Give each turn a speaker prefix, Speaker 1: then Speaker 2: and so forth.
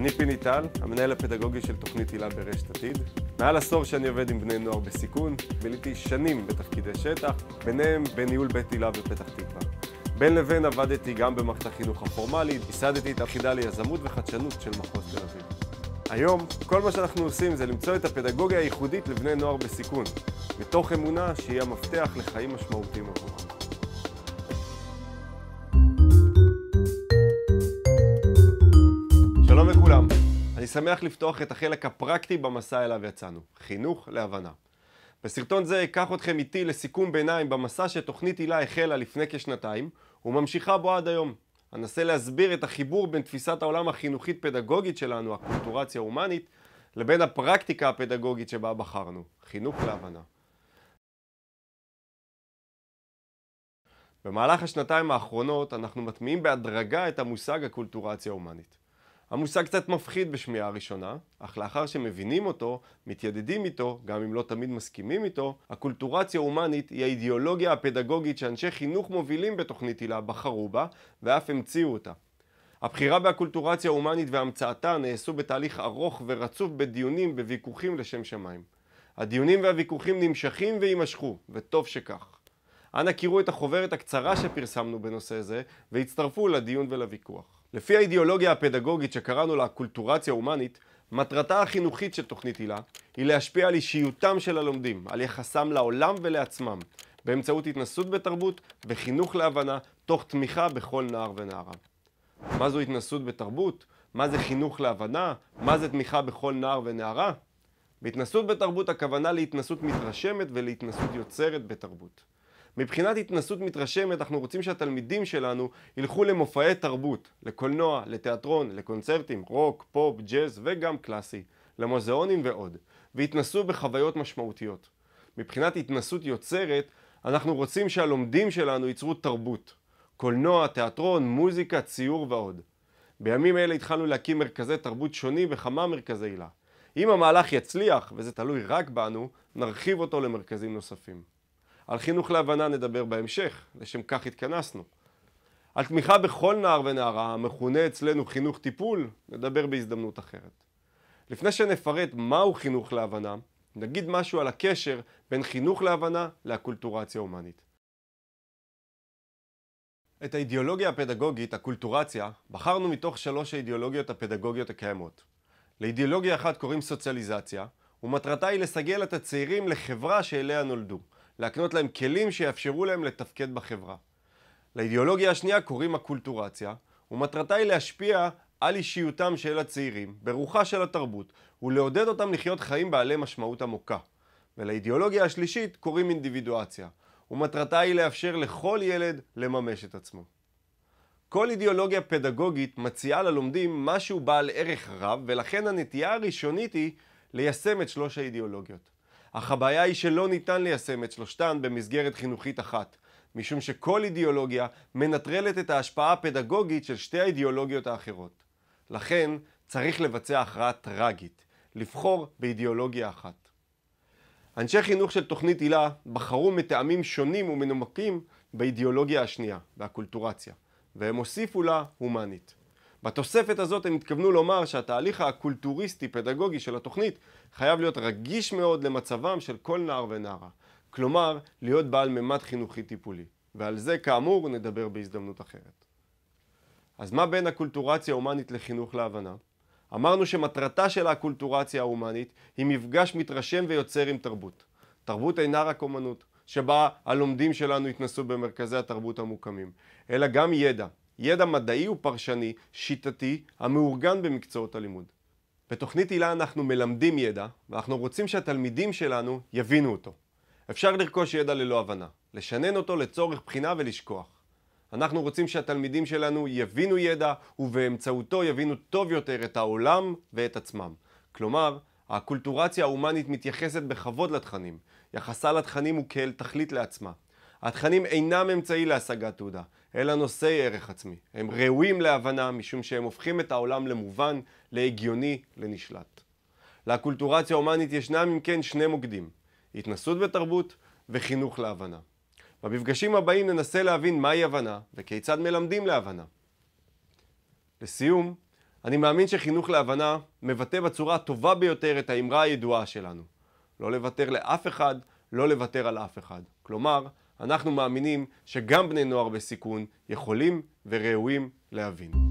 Speaker 1: אני פיני טל, המנהל הפדגוגי של תוכנית הילה ברשת עתיד. מעל עשור שאני עובד עם בני נוער בסיכון, ביליתי שנים בתפקידי שטח, ביניהם בניהול בית הילה בפתח תקווה. בין לבין עבדתי גם במערכת החינוך הפורמלית, ייסדתי את הפקידה ליזמות וחדשנות של מחוז תל אביב. היום, כל מה שאנחנו עושים זה למצוא את הפדגוגיה הייחודית לבני נוער בסיכון, מתוך אמונה שהיא המפתח לחיים משמעותיים עבורם. לכולם. אני שמח לפתוח את החלק הפרקטי במסע אליו יצאנו, חינוך להבנה. בסרטון זה אקח אתכם איתי לסיכום ביניים במסע שתוכנית הילה החלה לפני כשנתיים וממשיכה בו עד היום. אנסה להסביר את החיבור בין תפיסת העולם החינוכית-פדגוגית שלנו, הקולטורציה ההומנית, לבין הפרקטיקה הפדגוגית שבה בחרנו, חינוך להבנה. במהלך השנתיים האחרונות אנחנו מטמיעים בהדרגה את המושג הקולטורציה ההומנית. המושג קצת מפחיד בשמיעה הראשונה, אך לאחר שמבינים אותו, מתיידדים איתו, גם אם לא תמיד מסכימים איתו, הקולטורציה הומנית היא האידיאולוגיה הפדגוגית שאנשי חינוך מובילים בתוכנית הילה בחרו בה, ואף המציאו אותה. הבחירה בקולטורציה ההומנית והמצאתה נעשו בתהליך ארוך ורצוף בדיונים, בוויכוחים לשם שמיים. הדיונים והוויכוחים נמשכים ויימשכו, וטוב שכך. אנא קראו את החוברת הקצרה שפרסמנו בנושא זה, והצטרפו לדיון ולוויכוח. לפי האידיאולוגיה הפדגוגית שקראנו לה קולטורציה הומנית, מטרתה החינוכית של תוכנית הילה היא להשפיע על אישיותם של הלומדים, על יחסם לעולם ולעצמם, באמצעות התנסות בתרבות וחינוך להבנה, תוך תמיכה בכל נער ונערה. מה זו התנסות בתרבות? מה זה חינוך להבנה? מה זה תמיכה בכל נער ונערה? בהתנסות בתרבות הכוונה להתנסות מתרשמת ולהתנסות יוצרת בתרבות. מבחינת התנסות מתרשמת, אנחנו רוצים שהתלמידים שלנו ילכו למופעי תרבות, לקולנוע, לתיאטרון, לקונצרטים, רוק, פופ, ג'אז וגם קלאסי, למוזיאונים ועוד, והתנסו בחוויות משמעותיות. מבחינת התנסות יוצרת, אנחנו רוצים שהלומדים שלנו ייצרו תרבות, קולנוע, תיאטרון, מוזיקה, ציור ועוד. בימים אלה התחלנו להקים מרכזי תרבות שונים וכמה מרכזי הילה. אם המהלך יצליח, וזה תלוי רק בנו, נרחיב אותו למרכזים נוספים. על חינוך להבנה נדבר בהמשך, לשם כך התכנסנו. על תמיכה בכל נער ונערה, המכונה אצלנו חינוך טיפול, נדבר בהזדמנות אחרת. לפני שנפרט מהו חינוך להבנה, נגיד משהו על הקשר בין חינוך להבנה לאקולטורציה הומנית. את האידיאולוגיה הפדגוגית, הקולטורציה, בחרנו מתוך שלוש האידיאולוגיות הפדגוגיות הקיימות. לאידיאולוגיה אחת קוראים סוציאליזציה, ומטרתה היא לסגל את הצעירים לחברה שאליה נולדו, להקנות להם כלים שיאפשרו להם לתפקד בחברה. לאידיאולוגיה השנייה קוראים הקולטורציה, ומטרתה היא להשפיע על אישיותם של הצעירים, ברוחה של התרבות, ולעודד אותם לחיות חיים בעלי משמעות עמוקה. ולאידיאולוגיה השלישית קוראים אינדיבידואציה, ומטרתה היא לאפשר לכל ילד לממש את עצמו. כל אידיאולוגיה פדגוגית מציעה ללומדים משהו בעל ערך רב, ולכן הנטייה הראשונית היא ליישם את שלוש האידיאולוגיות. אך הבעיה היא שלא ניתן ליישם את שלושתן במסגרת חינוכית אחת, משום שכל אידיאולוגיה מנטרלת את ההשפעה הפדגוגית של שתי האידיאולוגיות האחרות. לכן, צריך לבצע הכרעה טרגית, לבחור באידיאולוגיה אחת. אנשי חינוך של תוכנית הילה בחרו מטעמים שונים ומנומקים באידיאולוגיה השנייה, באקולטורציה, והם הוסיפו לה הומנית. בתוספת הזאת הם התכוונו לומר שהתהליך הקולטוריסטי-פדגוגי של התוכנית חייב להיות רגיש מאוד למצבם של כל נער ונערה. כלומר, להיות בעל ממד חינוכי-טיפולי. ועל זה, כאמור, נדבר בהזדמנות אחרת. אז מה בין הקולטורציה ההומנית לחינוך להבנה? אמרנו שמטרתה של הקולטורציה ההומנית היא מפגש מתרשם ויוצר עם תרבות. תרבות אינה רק אומנות, שבה הלומדים שלנו יתנסו במרכזי התרבות המוקמים, אלא גם ידע, ידע מדעי ופרשני, שיטתי, המאורגן במקצועות הלימוד. בתוכנית הילה אנחנו מלמדים ידע, ואנחנו רוצים שהתלמידים שלנו יבינו אותו. אפשר לרכוש ידע ללא הבנה, לשנן אותו לצורך בחינה ולשכוח. אנחנו רוצים שהתלמידים שלנו יבינו ידע, ובאמצעותו יבינו טוב יותר את העולם ואת עצמם. כלומר, הקולטורציה ההומנית מתייחסת בכבוד לתכנים. יחסה לתכנים הוא כאל תכלית לעצמה. התכנים אינם אמצעי להשגת תעודה, אלא נושאי ערך עצמי. הם ראויים להבנה משום שהם הופכים את העולם למובן, להגיוני, לנשלט. לקולטורציה ההומנית ישנם אם כן שני מוקדים, התנסות בתרבות וחינוך להבנה. במפגשים הבאים ננסה להבין מהי הבנה וכיצד מלמדים להבנה. לסיום, אני מאמין שחינוך להבנה מבטא בצורה הטובה ביותר את האמרה הידועה שלנו. לא לוותר לאף אחד, לא לוותר על אף אחד. כלומר, אנחנו מאמינים שגם בני נוער בסיכון יכולים וראויים להבין.